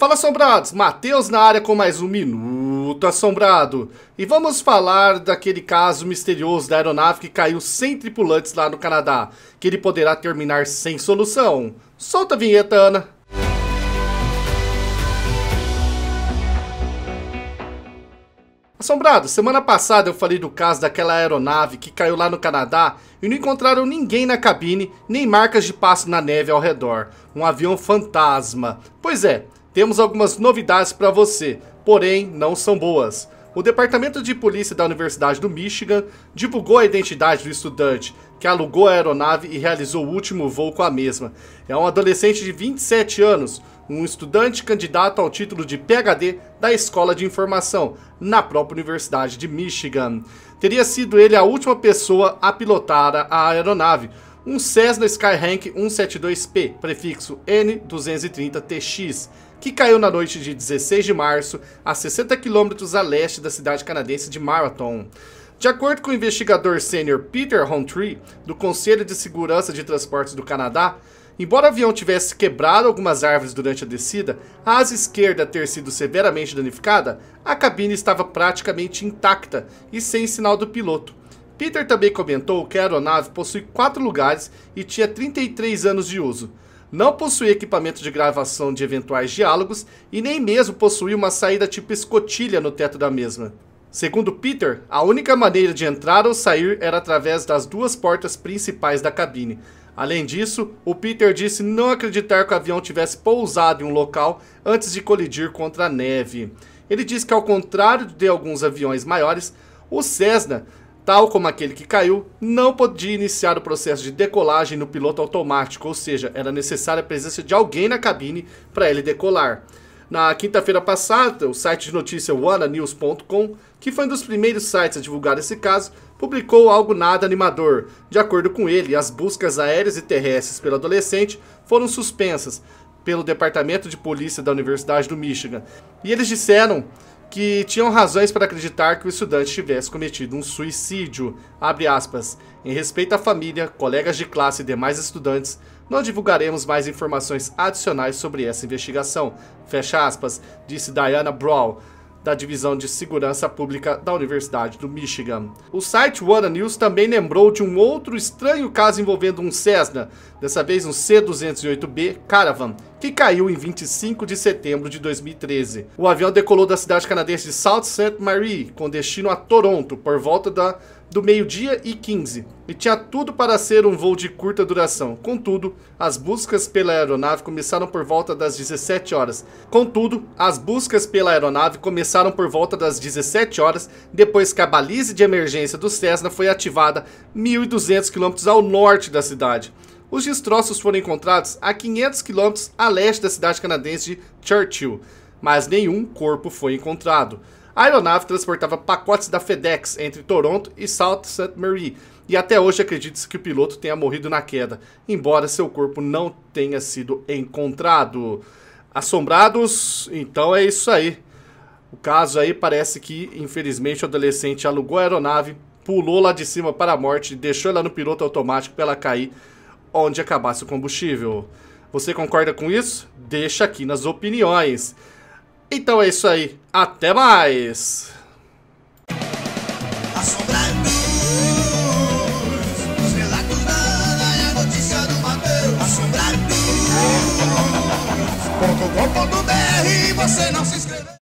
Fala Assombrados, Matheus na área com mais um Minuto Assombrado. E vamos falar daquele caso misterioso da aeronave que caiu sem tripulantes lá no Canadá, que ele poderá terminar sem solução. Solta a vinheta, Ana. Assombrado, semana passada eu falei do caso daquela aeronave que caiu lá no Canadá e não encontraram ninguém na cabine, nem marcas de passo na neve ao redor. Um avião fantasma. Pois é, temos algumas novidades para você, porém não são boas. O Departamento de Polícia da Universidade do Michigan divulgou a identidade do estudante que alugou a aeronave e realizou o último voo com a mesma. É um adolescente de 27 anos, um estudante candidato ao título de PhD da Escola de Informação, na própria Universidade de Michigan. Teria sido ele a última pessoa a pilotar a aeronave um Cessna Skyrank 172P, prefixo N230TX, que caiu na noite de 16 de março, a 60 quilômetros a leste da cidade canadense de Marathon. De acordo com o investigador sênior Peter Hontree, do Conselho de Segurança de Transportes do Canadá, embora o avião tivesse quebrado algumas árvores durante a descida, a asa esquerda ter sido severamente danificada, a cabine estava praticamente intacta e sem sinal do piloto Peter também comentou que a aeronave possui quatro lugares e tinha 33 anos de uso. Não possuía equipamento de gravação de eventuais diálogos e nem mesmo possuía uma saída tipo escotilha no teto da mesma. Segundo Peter, a única maneira de entrar ou sair era através das duas portas principais da cabine. Além disso, o Peter disse não acreditar que o avião tivesse pousado em um local antes de colidir contra a neve. Ele disse que, ao contrário de alguns aviões maiores, o Cessna tal como aquele que caiu, não podia iniciar o processo de decolagem no piloto automático, ou seja, era necessária a presença de alguém na cabine para ele decolar. Na quinta-feira passada, o site de notícia WannaNews.com, que foi um dos primeiros sites a divulgar esse caso, publicou algo nada animador. De acordo com ele, as buscas aéreas e terrestres pelo adolescente foram suspensas pelo Departamento de Polícia da Universidade do Michigan. E eles disseram que tinham razões para acreditar que o estudante tivesse cometido um suicídio. Aspas, em respeito à família, colegas de classe e demais estudantes, não divulgaremos mais informações adicionais sobre essa investigação. Fecha aspas, disse Diana Brawl da Divisão de Segurança Pública da Universidade do Michigan. O site Wanna News também lembrou de um outro estranho caso envolvendo um Cessna, dessa vez um C-208B Caravan, que caiu em 25 de setembro de 2013. O avião decolou da cidade canadense de South Saint Marie, com destino a Toronto, por volta da, do meio-dia e 15, e tinha tudo para ser um voo de curta duração. Contudo, as buscas pela aeronave começaram por volta das 17 horas. Contudo, as buscas pela aeronave começaram por volta das 17 horas, depois que a baliza de emergência do Cessna foi ativada 1.200 km ao norte da cidade. Os destroços foram encontrados a 500 km a leste da cidade canadense de Churchill, mas nenhum corpo foi encontrado. A aeronave transportava pacotes da FedEx entre Toronto e South St. Mary, e até hoje acredita-se que o piloto tenha morrido na queda, embora seu corpo não tenha sido encontrado. Assombrados? Então é isso aí. O caso aí parece que, infelizmente, o adolescente alugou a aeronave, pulou lá de cima para a morte, deixou ela no piloto automático para ela cair onde acabasse o combustível. Você concorda com isso? Deixa aqui nas opiniões. Então é isso aí. Até mais! É você não se inscreve